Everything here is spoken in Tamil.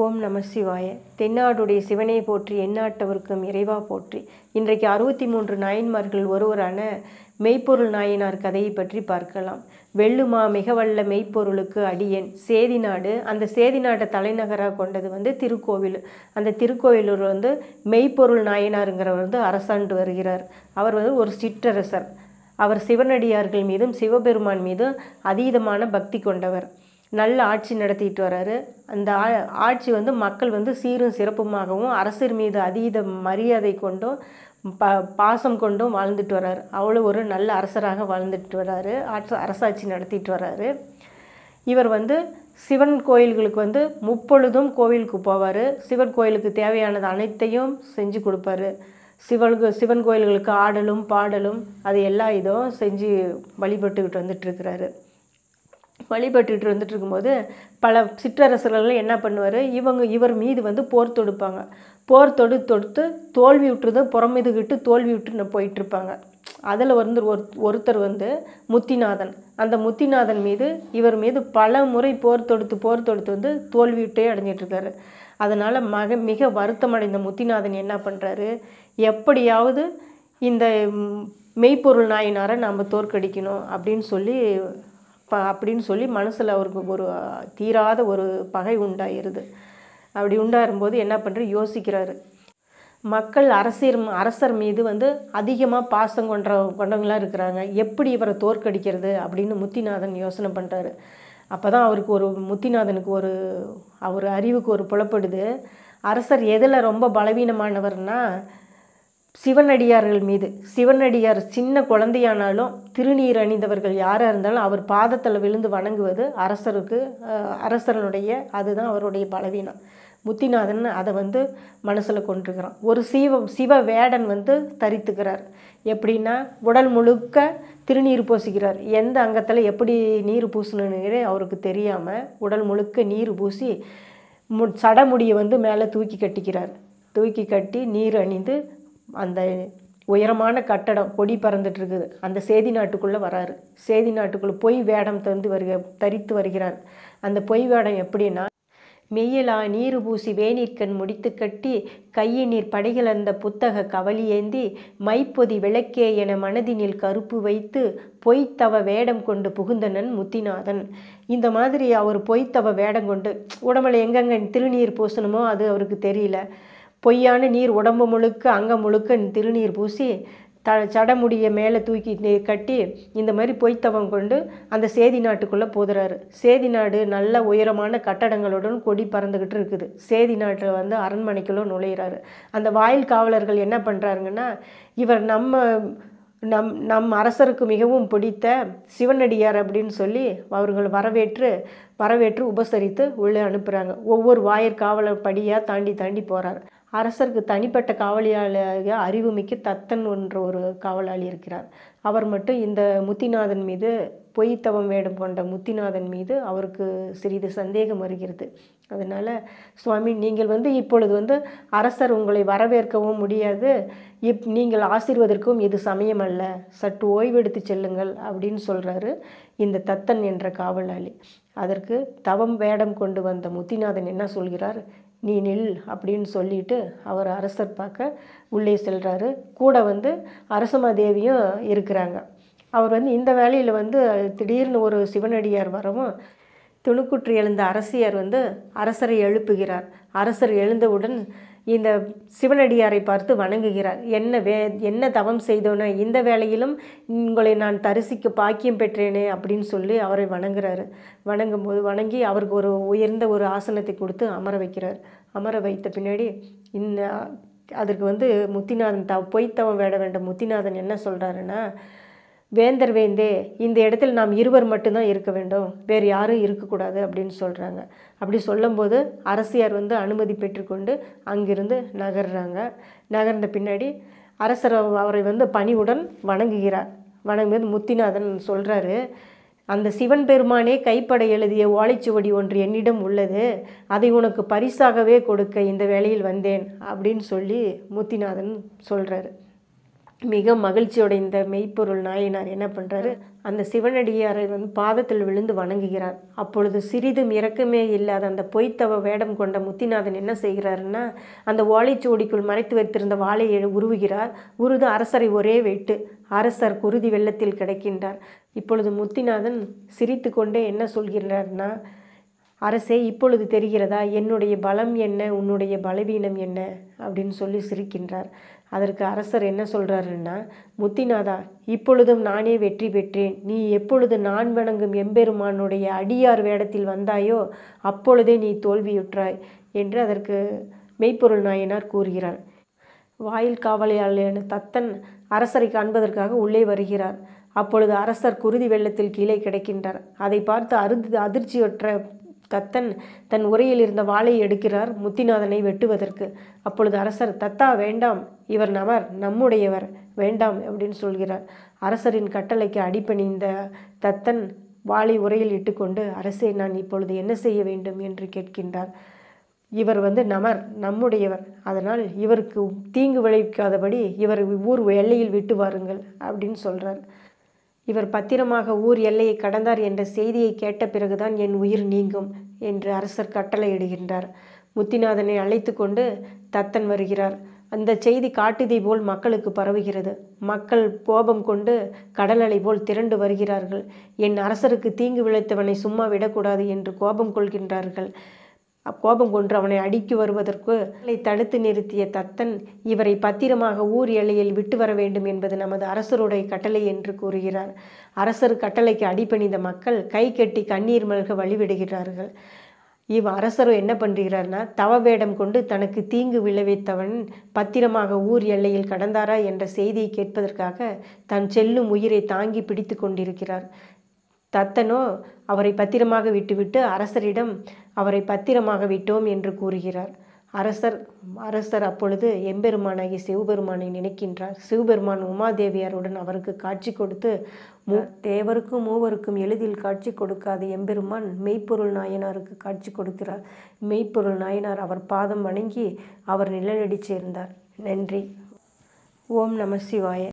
ஓம் நம சிவாய தென்னாடுடைய சிவனை போற்றி எந்நாட்டவருக்கும் இறைவா போற்றி இன்றைக்கு அறுபத்தி மூன்று நாயன்மார்கள் ஒருவரான மெய்ப்பொருள் நாயனார் கதையை பற்றி பார்க்கலாம் வெள்ளுமா மிகவல்ல மெய்ப்பொருளுக்கு அடியன் சேதி நாடு அந்த சேதி நாட்டை தலைநகராக கொண்டது வந்து திருக்கோவில் அந்த திருக்கோவிலூர் வந்து மெய்ப்பொருள் நாயனாருங்கிறவர் வந்து அரசாண்டு வருகிறார் அவர் வந்து ஒரு சிற்றரசர் அவர் சிவனடியார்கள் மீதும் சிவபெருமான் மீதும் அதீதமான பக்தி கொண்டவர் நல்ல ஆட்சி நடத்திட்டு வர்றாரு அந்த ஆட்சி வந்து மக்கள் வந்து சீரும் சிறப்புமாகவும் அரசர் மீது அதீத மரியாதை கொண்டும் ப பாசம் கொண்டும் வாழ்ந்துட்டு வர்றார் அவ்வளோ ஒரு நல்ல அரசராக வாழ்ந்துட்டு வர்றாரு அரசாட்சி நடத்திட்டு வர்றாரு இவர் வந்து சிவன் கோயில்களுக்கு வந்து முப்பொழுதும் கோவிலுக்கு போவார் சிவன் கோயிலுக்கு தேவையானது அனைத்தையும் செஞ்சு கொடுப்பாரு சிவனுக்கு சிவன் கோயில்களுக்கு ஆடலும் பாடலும் அது எல்லா இதுவும் செஞ்சு வழிபட்டுக்கிட்டு வந்துட்டுருக்கிறாரு வழிபட்டுட்டு இருந்துட்டு இருக்கும்போது பல சிற்றரசர்கள் என்ன பண்ணுவார் இவங்க இவர் மீது வந்து போர் தொடுப்பாங்க போர் தொடு தொடுத்து தோல்வி விட்டுறதும் புறமீதுகிட்டு தோல்வி விட்டு போயிட்டுருப்பாங்க அதில் வந்து ஒரு ஒருத்தர் வந்து முத்திநாதன் அந்த முத்திநாதன் மீது இவர் மீது பல முறை போர் தொடுத்து போர் தொடுத்து வந்து விட்டே அடைஞ்சிட்ருக்காரு அதனால் மக மிக வருத்தம் அடைந்த முத்திநாதன் என்ன பண்ணுறாரு எப்படியாவது இந்த மெய்ப்பொருள் நாயினாரை நாம் தோற்கடிக்கணும் அப்படின்னு சொல்லி அப்படின்னு சொல்லி மனசில் அவருக்கு ஒரு தீராத ஒரு பகை உண்டாயிருது அப்படி உண்டாகும்போது என்ன பண்ணுற யோசிக்கிறாரு மக்கள் அரசியர் அரசர் மீது வந்து அதிகமாக பாசம் கொண்ட கொண்டவங்களாக இருக்கிறாங்க எப்படி இவரை தோற்கடிக்கிறது அப்படின்னு முத்திநாதன் யோசனை பண்ணுறாரு அப்போ தான் அவருக்கு ஒரு முத்திநாதனுக்கு ஒரு அவர் அறிவுக்கு ஒரு புலப்படுது அரசர் எதில் ரொம்ப பலவீனமானவர்னால் சிவனடியார்கள் மீது சிவனடியார் சின்ன குழந்தையானாலும் திருநீர் அணிந்தவர்கள் யாராக இருந்தாலும் அவர் பாதத்தில் விழுந்து வணங்குவது அரசருக்கு அரசரனுடைய அதுதான் அவருடைய பலவீனம் முத்திநாதன் அதை வந்து மனசில் கொண்டிருக்கிறான் ஒரு சீவ சிவ வேடன் வந்து தரித்துக்கிறார் எப்படின்னா உடல் முழுக்க திருநீர் பூசிக்கிறார் எந்த அங்கத்தில் எப்படி நீர் பூசணுங்கிறே அவருக்கு தெரியாமல் உடல் முழுக்க நீர் பூசி மு சடமுடியை வந்து மேலே தூக்கி கட்டிக்கிறார் தூக்கி கட்டி நீர் அணிந்து அந்த உயரமான கட்டடம் கொடி பறந்துட்டுருக்குது அந்த சேதி நாட்டுக்குள்ளே வராரு சேதி நாட்டுக்குள்ளே பொய் வேடம் தந்து வருக தரித்து வருகிறார் அந்த பொய் வேடம் எப்படின்னா மெய்யலா நீரு பூசி வேணிற்கண் முடித்து கட்டி கையை படைகள் படைகளந்த புத்தக கவலி ஏந்தி மைப்பொதி விளக்கே என மனதினில் கருப்பு வைத்து பொய்த்தவ வேடம் கொண்டு புகுந்தனன் முத்திநாதன் இந்த மாதிரி அவர் பொய்த்தவ வேடம் கொண்டு உடம்புல எங்கெங்க திருநீர் பூசணுமோ அது அவருக்கு தெரியல பொய்யான நீர் உடம்பு முழுக்க அங்கே முழுக்க திருநீர் பூசி த சடமுடியை மேலே தூக்கி நீர் கட்டி இந்த மாதிரி பொய்த்தவம் கொண்டு அந்த சேதி நாட்டுக்குள்ளே போதுறாரு சேதி நாடு நல்ல உயரமான கட்டடங்களுடன் கொடி பறந்துக்கிட்டு இருக்குது சேதி நாட்டில் வந்து அரண்மனைக்குள்ளே நுழையிறாரு அந்த வாயில் காவலர்கள் என்ன பண்ணுறாருங்கன்னா இவர் நம்ம நம் நம் அரசருக்கு மிகவும் பிடித்த சிவனடியார் அப்படின்னு சொல்லி அவர்கள் வரவேற்று வரவேற்று உபசரித்து உள்ளே அனுப்புகிறாங்க ஒவ்வொரு வாயிற் காவலர் படியாக தாண்டி தாண்டி போகிறார் அரசருக்கு தனிப்பட்ட காவலியாளியாக அறிவுமிக்க தத்தன் என்ற ஒரு காவலாளி இருக்கிறார் அவர் மட்டும் இந்த முத்திநாதன் மீது பொய்த்தவம் வேடம் கொண்ட முத்திநாதன் மீது அவருக்கு சிறிது சந்தேகம் வருகிறது அதனால் சுவாமி நீங்கள் வந்து இப்பொழுது வந்து அரசர் உங்களை வரவேற்கவும் முடியாது இப் நீங்கள் ஆசிர்வதற்கும் இது சமயம் அல்ல சற்று ஓய்வெடுத்து செல்லுங்கள் அப்படின்னு சொல்கிறாரு இந்த தத்தன் என்ற காவலாளி அதற்கு தவம் வேடம் கொண்டு வந்த முத்திநாதன் என்ன சொல்கிறார் நீ நில் அப்படின்னு சொல்லிட்டு அவர் அரசர் பார்க்க உள்ளே செல்கிறாரு கூட வந்து அரசமாதேவியும் இருக்கிறாங்க அவர் வந்து இந்த வேலையில் வந்து திடீர்னு ஒரு சிவனடியார் வரவும் துணுக்குற்று எழுந்த அரசியார் வந்து அரசரை எழுப்புகிறார் அரசர் எழுந்தவுடன் இந்த சிவனடியாரை பார்த்து வணங்குகிறார் என்ன வே என்ன தவம் செய்தோன்னு இந்த வேளையிலும் உங்களை நான் தரிசிக்க பாக்கியம் பெற்றேனே அப்படின்னு சொல்லி அவரை வணங்குறாரு வணங்கும் போது வணங்கி அவருக்கு ஒரு உயர்ந்த ஒரு ஆசனத்தை கொடுத்து அமர வைக்கிறார் அமர வைத்த பின்னாடி இந்த அதற்கு வந்து முத்திநாதன் த பொய்த்தவம் வேட வேண்ட முத்திநாதன் என்ன சொல்கிறாருன்னா வேந்தர் வேந்தே இந்த இடத்தில் நாம் இருவர் மட்டும்தான் இருக்க வேண்டும் வேறு யாரும் இருக்கக்கூடாது அப்படின்னு சொல்கிறாங்க அப்படி சொல்லும்போது அரசியார் வந்து அனுமதி பெற்றுக்கொண்டு அங்கிருந்து நகர்றாங்க நகர்ந்த பின்னாடி அரசர் அவரை வந்து பணிவுடன் வணங்குகிறார் வணங்குவது முத்திநாதன் சொல்கிறாரு அந்த சிவன் பெருமானே கைப்பட எழுதிய ஓலைச்சுவடி ஒன்று என்னிடம் உள்ளது அதை உனக்கு பரிசாகவே கொடுக்க இந்த வேலையில் வந்தேன் அப்படின்னு சொல்லி முத்திநாதன் சொல்கிறாரு மிக மகிழ்ச்சியோட இந்த மெய்ப்பொருள் நாயனார் என்ன பண்ணுறாரு அந்த சிவனடியாரை வந்து பாதத்தில் விழுந்து வணங்குகிறார் அப்பொழுது சிறிதும் இறக்கமே இல்லாத அந்த பொய்த்தவ வேடம் கொண்ட முத்திநாதன் என்ன செய்கிறாருன்னா அந்த ஓலைச்சுவடிக்குள் மறைத்து வைத்திருந்த வாழையை உருவுகிறார் உருது அரசரை ஒரே வெட்டு அரசர் குருதி வெள்ளத்தில் கிடைக்கின்றார் இப்பொழுது முத்திநாதன் சிரித்து கொண்டே என்ன சொல்கிறார்னா அரசே இப்பொழுது தெரிகிறதா என்னுடைய பலம் என்ன உன்னுடைய பலவீனம் என்ன அப்படின்னு சொல்லி சிரிக்கின்றார் அதற்கு அரசர் என்ன சொல்கிறாருன்னா முத்திநாதா இப்பொழுதும் நானே வெற்றி பெற்றேன் நீ எப்பொழுது நான் வணங்கும் எம்பெருமானுடைய அடியார் வேடத்தில் வந்தாயோ அப்பொழுதே நீ தோல்வியுற்றாய் என்று அதற்கு மெய்ப்பொருள் நாயனார் கூறுகிறார் வாயில் காவலையாளன் தத்தன் அரசரை காண்பதற்காக உள்ளே வருகிறார் அப்பொழுது அரசர் குருதி வெள்ளத்தில் கீழே கிடைக்கின்றார் அதை பார்த்து அருது அதிர்ச்சியற்ற தத்தன் தன் உரையில் இருந்த வாளை எடுக்கிறார் முத்திநாதனை வெட்டுவதற்கு அப்பொழுது அரசர் தத்தா வேண்டாம் இவர் நமர் நம்முடையவர் வேண்டாம் அப்படின்னு சொல்கிறார் அரசரின் கட்டளைக்கு அடிப்பணிந்த தத்தன் வாளை உரையில் இட்டுக்கொண்டு அரசே நான் இப்பொழுது என்ன செய்ய வேண்டும் என்று கேட்கின்றார் இவர் வந்து நமர் நம்முடையவர் அதனால் இவருக்கு தீங்கு விளைவிக்காதபடி இவர் ஊர் எல்லையில் விட்டு வாருங்கள் அப்படின்னு சொல்கிறார் இவர் பத்திரமாக ஊர் எல்லையை கடந்தார் என்ற செய்தியை கேட்ட பிறகுதான் என் உயிர் நீங்கும் என்று அரசர் கட்டளையிடுகின்றார் முத்திநாதனை அழைத்து கொண்டு தத்தன் வருகிறார் அந்த செய்தி காட்டுதை போல் மக்களுக்கு பரவுகிறது மக்கள் கோபம் கொண்டு கடல் அலை போல் திரண்டு வருகிறார்கள் என் அரசருக்கு தீங்கு விளைத்தவனை சும்மா விடக்கூடாது என்று கோபம் கொள்கின்றார்கள் கோபம் கொன்று அவனை அடிக்கி வருவதற்கு தடுத்து நிறுத்திய தத்தன் இவரை பத்திரமாக ஊர் எல்லையில் விட்டு வர வேண்டும் என்பது நமது அரசருடைய கட்டளை என்று கூறுகிறார் அரசர் கட்டளைக்கு அடிபணிந்த மக்கள் கை கட்டி கண்ணீர் மல்க வழிவிடுகிறார்கள் இவ் அரசரும் என்ன பண்ணுகிறார்னா தவ வேடம் கொண்டு தனக்கு தீங்கு விளைவித்தவன் பத்திரமாக ஊர் எல்லையில் கடந்தாரா என்ற செய்தியை கேட்பதற்காக தன் செல்லும் உயிரை தாங்கி பிடித்து கொண்டிருக்கிறார் தத்தனோ அவரை பத்திரமாக விட்டுவிட்டு அரசரிடம் அவரை பத்திரமாக விட்டோம் என்று கூறுகிறார் அரசர் அரசர் அப்பொழுது எம்பெருமானாகி சிவபெருமானை நினைக்கின்றார் சிவபெருமான் உமாதேவியாருடன் அவருக்கு காட்சி கொடுத்து மூ தேவருக்கும் மூவருக்கும் எளிதில் காட்சி கொடுக்காத எம்பெருமான் மெய்ப்பொருள் நாயனாருக்கு காட்சி கொடுக்கிறார் மெய்ப்பொருள் நாயனார் அவர் பாதம் வணங்கி அவர் நிழலடி சேர்ந்தார் நன்றி ஓம் நம சிவாய